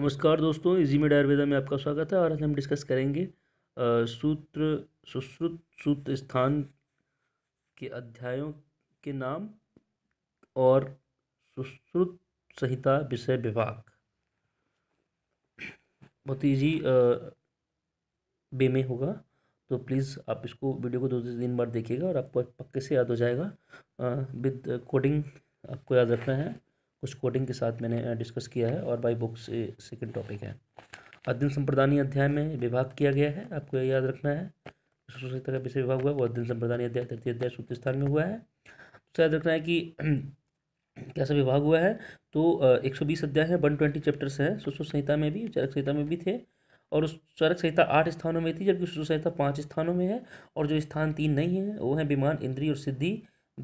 नमस्कार दोस्तों easy made Ayurveda में आपका स्वागत है और आज हम डिस्कस करेंगे सूत्र सुश्रुत सूत्र स्थान के अध्यायों के नाम और सुश्रुत संहिता विषय विभाग बहुत ईजी वे में होगा तो प्लीज़ आप इसको वीडियो को दो तीन बार देखिएगा और आपको पक्के से याद हो जाएगा विद कोडिंग आपको याद रखना है कुछ कोडिंग के साथ मैंने डिस्कस किया है और बाई बुक्स सेकेंड टॉपिक है अध्ययन संप्रदानी अध्याय में विभाग किया गया है आपको याद रखना है दूसरी तरह विषय विभाग हुआ वो अध्ययन संप्रदानी अध्याय तृतीय अध्याय सूत्र स्थान में हुआ है तो याद रखना है कि कैसा विभाग हुआ है तो एक सौ बीस अध्याय है वन ट्वेंटी चैप्टर्स हैं सुश्रुत संहिता में भी चरक संहिता में भी थे और उस चरक संहिता आठ स्थानों में थी जबकि सुश्रुत संहिता पाँच स्थानों में है और जो स्थान तीन नहीं है वो है विमान इंद्री और सिद्धि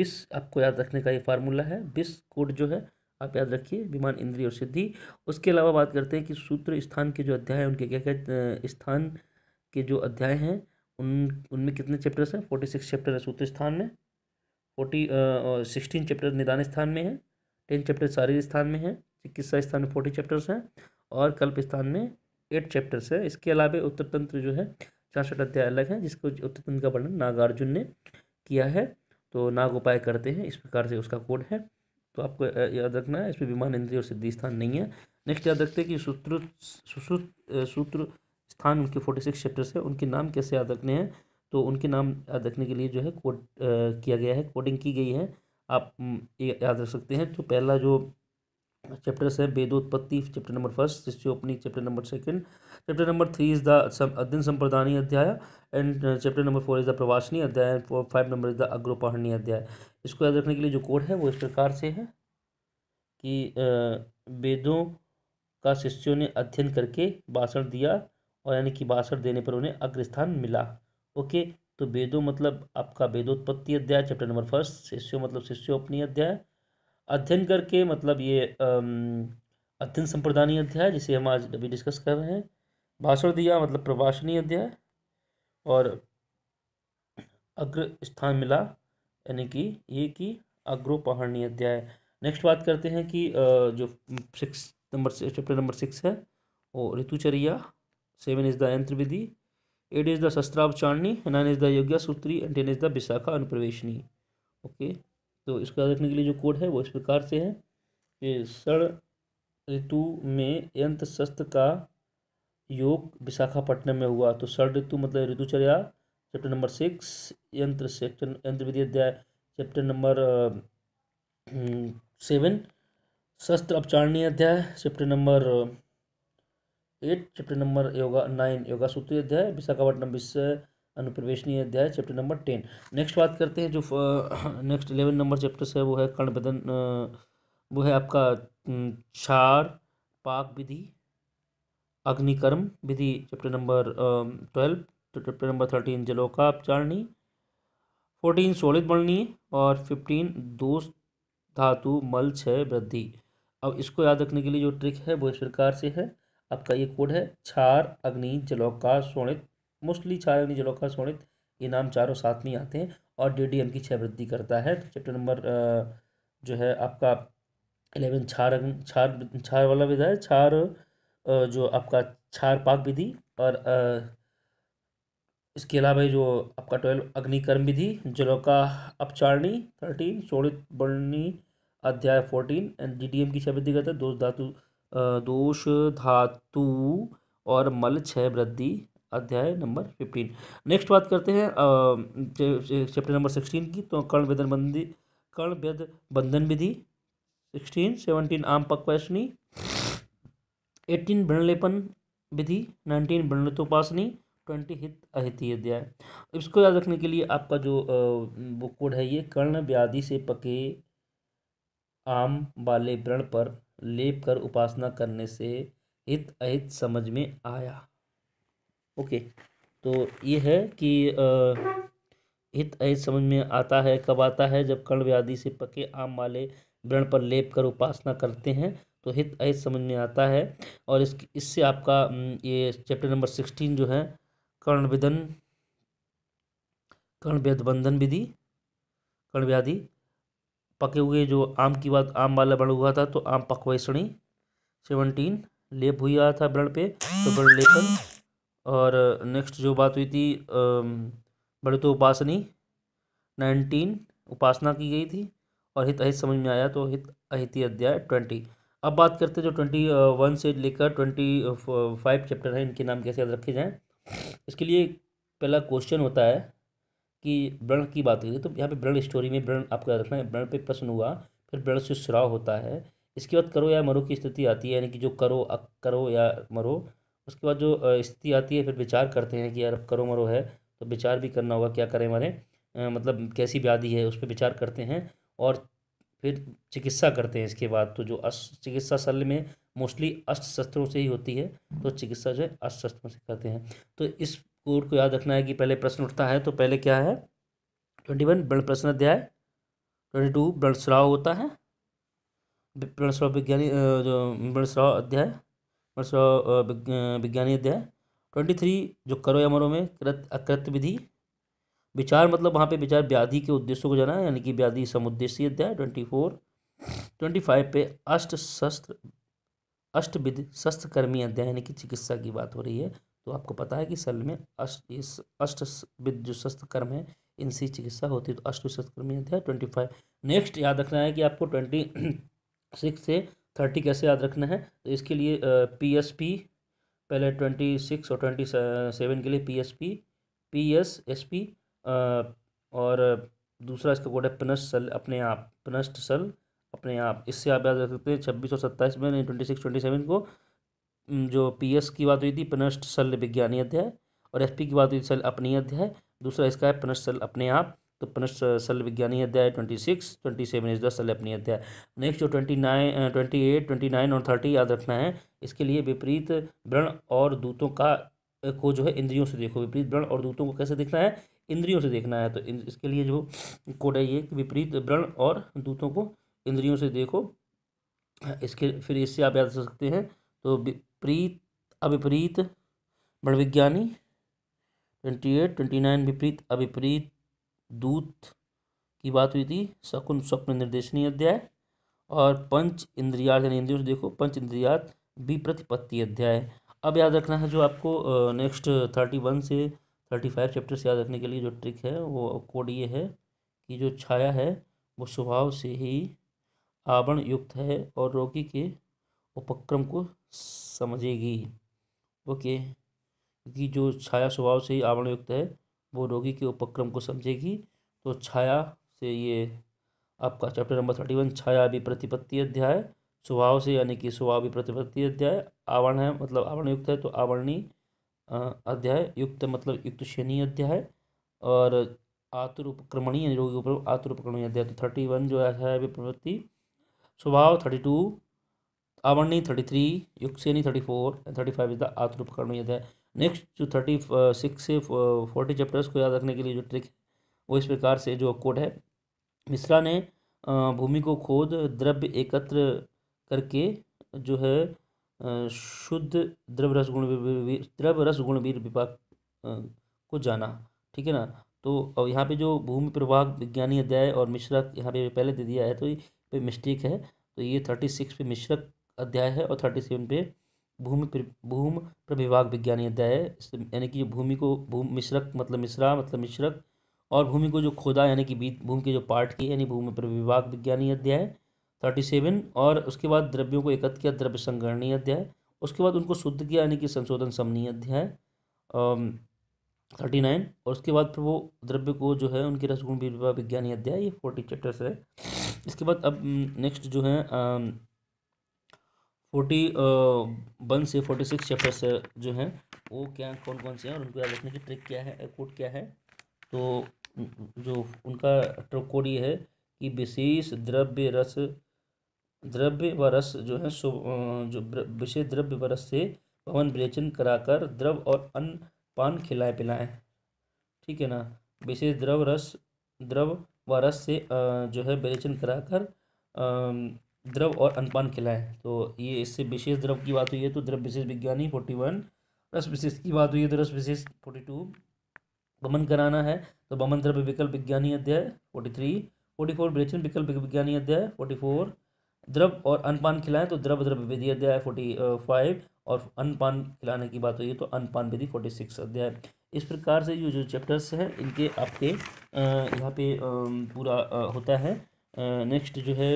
बिस आपको याद रखने का ये फार्मूला है बिस कोड जो है आप याद रखिए विमान इंद्रिय और सिद्धि उसके अलावा बात करते हैं कि सूत्र स्थान के जो अध्याय हैं उनके क्या क्या स्थान के जो अध्याय हैं उन उनमें कितने चैप्टर्स हैं फोर्टी सिक्स चैप्टर है सूत्र स्थान में फोर्टी सिक्सटीन चैप्टर निदान स्थान में है टेन चैप्टर शारीरिक स्थान में है चिकित्सा स्थान में फोर्टी चैप्टर्स हैं और कल्प स्थान में एट चैप्टर्स हैं इसके अलावा उत्तर तंत्र जो है छाछठ अध्याय अलग हैं जिसको उत्तर तंत्र का वर्णन नागार्जुन ने किया है तो नाग उपाय करते हैं इस प्रकार से उसका कोड है तो आपको याद रखना है इसमें विमान इंद्रिय और सिद्धि स्थान नहीं है नेक्स्ट याद रखते हैं कि सूत्र सुश्रुत सूत्र स्थान उनके फोर्टी सिक्स चैप्टर्स है उनके नाम कैसे याद रखने हैं तो उनके नाम याद रखने के लिए जो है कोड किया गया है कोडिंग की गई है आप याद रख सकते हैं तो पहला जो चैप्टर्स है वेदोत्पत्ति चैप्टर नंबर फर्स्ट शिष्योपनी chapter number second chapter number three is the अध्ययन संप्रदानी अध्याय and chapter number four is the प्रवासनी अध्याय फाइव नंबर इज द अग्रोपाहणी अध्याय इसको याद रखने के लिए जो कोड है वो इस प्रकार से है कि uh, वेदों का शिष्यों ने अध्ययन करके भाषण दिया और यानी कि भाषण देने पर उन्हें अग्रस्थान मिला ओके तो वेदों मतलब आपका वेदोत्पत्ति अध्याय चैप्टर नंबर फर्स्ट शिष्यों मतलब अपनी अध्याय अध्ययन करके मतलब ये अध्ययन संप्रदानीय अध्याय जिसे हम आज अभी डिस्कस कर रहे हैं भाषण दिया मतलब प्रभाषणीय अध्याय और अग्र स्थान मिला यानी कि ये कि अग्रोपहरणीय अध्याय नेक्स्ट बात करते हैं कि जो six number chapter number six है वो ऋतुचर्या सेवन इज़ द यंत्र विधि एट इज़ द शस्त्रावचारणी नाइन इज़ द योग्य सूत्री एंड टेन इज़ द विशाखा अनुप्रवेशनी ओके तो इसको याद रखने के लिए जो कोड है वो इस प्रकार से है कि सर ऋतु में यंत्र शस्त्र का योग विशाखापट्टनम में हुआ तो सर ऋतु मतलब ऋतुचर्या चैप्टर नंबर सिक्स यंत्र सेक्टर यंत्र विधि अध्याय चैप्टर नंबर सेवन शस्त्र अपचारणीय अध्याय chapter number eight chapter number योगा नाइन योगा सूत्री अध्याय विशाखापट्टनम विषय अनुप्रवेशनीय अध्याय चैप्टर नंबर टेन नेक्स्ट बात करते हैं जो नेक्स्ट इलेवन नंबर चैप्टर्स है वो है कर्ण बदन वो है आपका क्षार पाक विधि अग्निकर्म विधि चैप्टर नंबर ट्वेल्व तो चैप्टर नंबर थर्टीन जलोका उपचारणी फोर्टीन सोलित वर्णीय और फिफ्टीन दोस्त धातु मल छय वृद्धि अब इसको याद रखने के लिए जो ट्रिक है वो इस प्रकार से है आपका ये कोड है क्षार अग्नि जलौका सोणित मोस्टली चार चारों जलों का स्वर्णित ये नाम चारों साथ में आते हैं और डीडीएम की छह वृद्धि करता है तो चैप्टर नंबर जो है आपका इलेवन छार छार छार वाला विधा है छार जो आपका छार पाक विधि और इसके अलावा जो आपका ट्वेल्व अग्निकर्म विधि जलों का अपचारणी थर्टीन स्वर्णित वर्णी अध्याय फोर्टीन एंड डीडीएम की छह वृद्धि करता है दोष धातु दोष धातु और मल छह वृद्धि अध्याय नंबर फिफ्टीन नेक्स्ट बात करते हैं चैप्टर नंबर सिक्सटीन की तो कर्ण वेदन बंदी कर्ण वेद बंधन विधि सिक्सटीन सेवनटीन आम पक्वासनी एटीन वृणलेपन विधि नाइनटीन वृणतोपासनी ट्वेंटी हित अहिति अध्याय इसको याद रखने के लिए आपका जो बुक कोड है ये कर्ण व्याधि से पके आम वाले व्रण पर लेप कर उपासना करने से हित अहित समझ में आया ओके तो ये है कि हित अहित समझ में आता है कब आता है जब कर्ण व्याधि से पके आम वाले व्रण पर लेप कर उपासना करते हैं तो हित अहित समझ में आता है और इस इससे आपका ये चैप्टर नंबर सिक्सटीन जो है कर्ण विदन कर्ण व्यधबंधन बंधन विधि कर्ण व्याधि पके हुए जो आम की बात आम वाला व्रण हुआ था तो आम पकवैसणी सेवनटीन लेप हुआ था व्रण पे तो व्रण लेपन और नेक्स्ट जो बात हुई थी बड़े तो उपासनी नाइनटीन उपासना की गई थी और हित अहित समझ में आया तो हित अहिति अध्याय ट्वेंटी अब बात करते हैं जो ट्वेंटी वन से लेकर ट्वेंटी फाइव चैप्टर हैं इनके नाम कैसे याद रखे जाएँ इसके लिए पहला क्वेश्चन होता है कि व्रण की बात करें तो यहाँ पे व्रण स्टोरी में व्रण आपको याद रखना है व्रण पे प्रश्न हुआ फिर व्रण से सुराव होता है इसके बाद करो या मरो की स्थिति आती है यानी कि जो करो करो या मरो उसके बाद जो स्थिति आती है फिर विचार करते हैं कि यार अब करो मरो है तो विचार भी करना होगा क्या करें मरें मतलब कैसी व्याधि है उस पर विचार करते हैं और फिर चिकित्सा करते हैं इसके बाद तो जो अस्त चिकित्सा शल्य में मोस्टली अस्त्र शस्त्रों से ही होती है तो चिकित्सा जो है अस्त्र शस्त्रों से करते हैं तो इस कोड को याद रखना है कि पहले प्रश्न उठता है तो पहले क्या है ट्वेंटी वन ब्रण प्रश्न अध्याय ट्वेंटी टू ब्रण स्राव होता है ब्रण स्राव विज्ञानी जो ब्रण स्राव अध्याय वर्ष विज्ञानी अध्याय ट्वेंटी थ्री जो करो या मरो में कृत अकृत विधि विचार मतलब वहाँ पे विचार व्याधि के उद्देश्यों को जाना है यानी कि व्याधि समुद्देश्य अध्याय ट्वेंटी फोर ट्वेंटी फाइव पे अष्ट शस्त्र शस्त्र शस्त्रकर्मी अध्याय यानी कि चिकित्सा की बात हो रही है तो आपको पता है कि सल में अष्ट इस विध जो शस्त्रकर्म है इनसे चिकित्सा होती है तो अष्ट शस्त्रकर्मी अध्याय ट्वेंटी फाइव नेक्स्ट याद रखना है कि आपको ट्वेंटी सिक्स से थर्टी कैसे याद रखना है तो इसके लिए पी एस पी पहले ट्वेंटी सिक्स और ट्वेंटी सेवन के लिए P S P P S S P और दूसरा इसका कोड है पनस्ट सल अपने आप पनस्ट सल अपने आप इससे आप याद रख सकते हैं छब्बीस और सत्ताईस में ट्वेंटी सिक्स ट्वेंटी सेवन को जो पी एस की बात हुई थी पनस्ट सल विज्ञानी अध्याय और एस पी की बात हुई सल अपनी अध्याय दूसरा इसका है पनस्ट सल अपने आप तो पुनः सल विज्ञानी अध्याय twenty six twenty seven is the अपनी अध्याय नेक्स्ट जो twenty nine twenty eight twenty nine और थर्टी याद रखना है इसके लिए विपरीत व्रण और दूतों का को जो है इंद्रियों से देखो विपरीत व्रण और दूतों को कैसे देखना है इंद्रियों से देखना है तो इसके लिए जो कोड है ये कि विपरीत व्रण और दूतों को इंद्रियों से देखो इसके फिर इससे आप याद कर सकते हैं तो विपरीत अविपरीत वर्ण विज्ञानी ट्वेंटी एट ट्वेंटी नाइन विपरीत अविपरीत दूत की बात हुई थी शकुन स्वप्न निर्देशनीय अध्याय और पंच इंद्रियात यानी इंद्रियों से देखो पंच इंद्रियार्थ विप्रतिपत्ति अध्याय अब याद रखना है जो आपको नेक्स्ट थर्टी वन से थर्टी फाइव चैप्टर से याद रखने के लिए जो ट्रिक है वो कोड ये है कि जो छाया है वो स्वभाव से ही आवरण युक्त है और रोगी के उपक्रम को समझेगी ओके क्योंकि जो छाया स्वभाव से ही आवरण युक्त है वो रोगी के उपक्रम को समझेगी तो छाया से ये आपका चैप्टर नंबर थर्टी वन छाया भी प्रतिपत्ति अध्याय स्वभाव से यानी कि स्वभाव भी प्रतिपत्ति अध्याय आवरण है मतलब आवरण युक्त है तो आवरणी अध्याय युक्त मतलब युक्त श्रेणी अध्याय और आतुर उपक्रमणी रोगी उपक्रम आतुर उपक्रमणीय अध्याय तो थर्टी वन जो है प्रवृत्ति स्वभाव थर्टी टू आवरणी थर्टी थ्री युक्त श्रेणी thirty four thirty five is the आतुर उपकरणीय अध्याय नेक्स्ट जो थर्टी सिक्स uh, से फोर्टी uh, चैप्टर्स को याद रखने के लिए जो ट्रिक है वो इस प्रकार से जो कोड है मिश्रा ने uh, भूमि को खोद द्रव्य एकत्र करके जो है शुद्ध द्रव्य रस गुण द्रव्य रस वीर विभाग को जाना ठीक है ना तो अब यहाँ पे जो भूमि प्रभाग विज्ञानी अध्याय और मिश्रक यहाँ पे पहले दे दिया है तो ये मिस्टेक है तो ये थर्टी सिक्स पे मिश्रक अध्याय है और थर्टी सेवन पे भूमि भूमि पर विभाग विज्ञान अध्याय है यानी कि भूमि को भूमि मिश्रक मतलब मिश्रा मतलब मिश्रक और भूमि को जो खोदा यानी कि बीत भूमि के जो पार्ट की यानी भूमि पर विभाग विज्ञानी अध्याय थर्टी सेवन और उसके बाद द्रव्यों को एकत्र किया द्रव्य संगणनीय अध्याय उसके बाद उनको शुद्ध किया यानी कि संशोधन समनीय अध्याय थर्टी नाइन और उसके बाद फिर वो द्रव्य को जो है उनके रसगुण विभाग विज्ञानी अध्याय ये फोर्टी चैप्टर्स है इसके बाद अब नेक्स्ट जो है फोर्टी वन से फोर्टी सिक्स से जो हैं वो क्या कौन कौन से हैं और उनको याद रखने की ट्रिक क्या है कोड क्या है तो जो उनका ट्रिक कोड ये है कि विशेष द्रव्य रस द्रव्य व रस जो है जो विशेष द्रव्य व रस से पवन विरेचन कराकर द्रव और अन्न पान खिलाए पिलाएं ठीक है ना विशेष द्रव रस द्रव व रस से जो है विरेचन कराकर द्रव और अनपान खिलाएं तो ये इससे विशेष द्रव की बात हुई है तो द्रव विशेष विज्ञानी फोर्टी वन रस विशेष की बात हुई है तो रस विशेष फोर्टी टू बमन कराना है तो बमन द्रव्य विकल्प विज्ञानी अध्याय फोर्टी थ्री फोर्टी फोर विरेचन विकल्प विज्ञानी अध्याय फोर्टी फोर द्रव और अनपान खिलाएं तो द्रव द्रव्य विधि अध्याय फोर्टी फाइव और अनपान खिलाने की बात हुई है तो अनपान विधि फोर्टी सिक्स अध्याय इस प्रकार से ये जो चैप्टर्स हैं इनके आपके यहाँ पे पूरा होता है नेक्स्ट जो है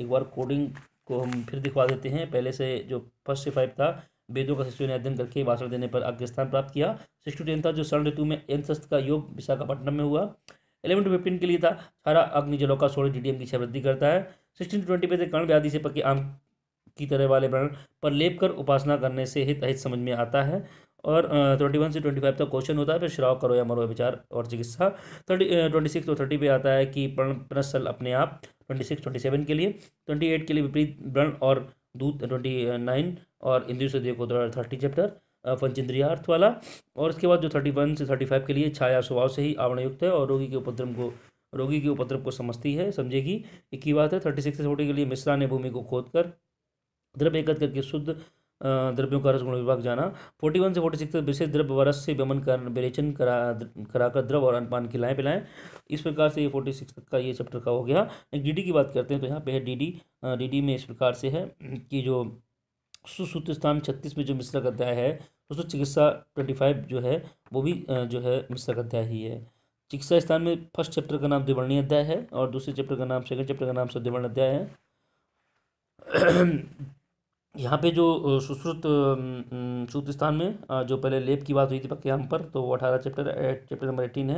एक बार कोडिंग को हम फिर दिखवा देते हैं पहले से जो फर्स्ट से फाइव था वेदों का शिष्यों ने अध्ययन करके भाषण देने पर स्थान प्राप्त किया सिक्स टू टेन था जो स्वर्ण ऋतु में एन का योग विशाखापट्टनम में हुआ इलेवन टू फिफ्टीन के लिए था सारा जलों का सोलह डी की वृद्धि करता है सिक्सटीन टू ट्वेंटी पे थे कर्ण व्याधि से पके आम की तरह वाले वर्ण पर लेप कर उपासना करने से हित अहित समझ में आता है और ट्वेंटी वन से ट्वेंटी फाइव तक क्वेश्चन होता है फिर श्राव करो या मरो विचार और चिकित्सा थर्टी ट्वेंटी सिक्स और थर्टी पे आता है कि प्रण प्रसल अपने आप ट्वेंटी सिक्स ट्वेंटी सेवन के लिए ट्वेंटी एट के लिए विपरीत ब्रण और दूत ट्वेंटी नाइन और इंद्र से देखो थर्टी चैप्टर अर्थ वाला और इसके बाद जो थर्टी वन से थर्टी फाइव के लिए छाया स्वभाव से ही आवरणयुक्त है और रोगी के उपद्रव को रोगी के उपद्रव को समझती है समझेगी एक ही बात है थर्टी सिक्स से फोर्टी के लिए मिश्रा ने भूमि को खोद कर द्रव एकत्र करके शुद्ध द्रव्यों का रसगुण विभाग जाना फोर्टी वन से फोर्टी सिक्स विशेष द्रव्य वरस से भ्रमण कर विरेचन करा कराकर द्रव और अनपान खिलाएं पिलाएं इस प्रकार से ये फोर्टी सिक्स तक का ये चैप्टर का हो गया डी डी की बात करते हैं तो यहाँ पे है डी डी डी में इस प्रकार से है कि जो सुसूत्र स्थान छत्तीस में जो मिश्रक अध्याय है उसको चिकित्सा ट्वेंटी फाइव जो है वो भी जो है मिश्रक अध्याय ही है चिकित्सा स्थान में फर्स्ट चैप्टर का नाम द्विवर्णी अध्याय है और दूसरे चैप्टर का नाम सेकंड चैप्टर का नाम सद्विवर्ण अध्याय है यहाँ पे जो सुश्रुत सूत स्थान में जो पहले लेप की बात हुई थी पक्के हम पर तो वो अठारह चैप्टर चैप्टर नंबर एटीन है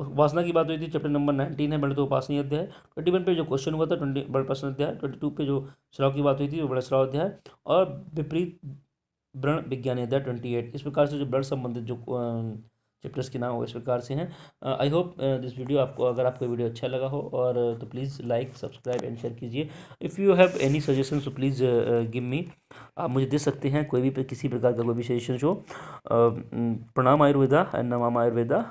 और उपासना की बात हुई थी चैप्टर नंबर नाइनटीन है बड़े तो उपासना अध्याय ट्वेंटी वन पे जो क्वेश्चन हुआ था ट्वेंटी बड़े प्रश्न अध्याय ट्वेंटी टू पे जो श्राव की बात हुई थी वो बड़े श्राव अध्याय और विपरीत व्रण विज्ञान अध्याय ट्वेंटी एट इस प्रकार से जो ब्लड संबंधित जो चैप्टर्स के नाम इस प्रकार से हैं आई होप दिस वीडियो आपको अगर आपको वीडियो अच्छा लगा हो और तो please like subscribe and share कीजिए if you have any suggestion तो प्लीज़ गिव मी आप मुझे दे सकते हैं कोई भी किसी प्रकार का कोई भी सजेशन हो प्रणाम आयुर्वेदा एंड नमाम आयुर्वेदा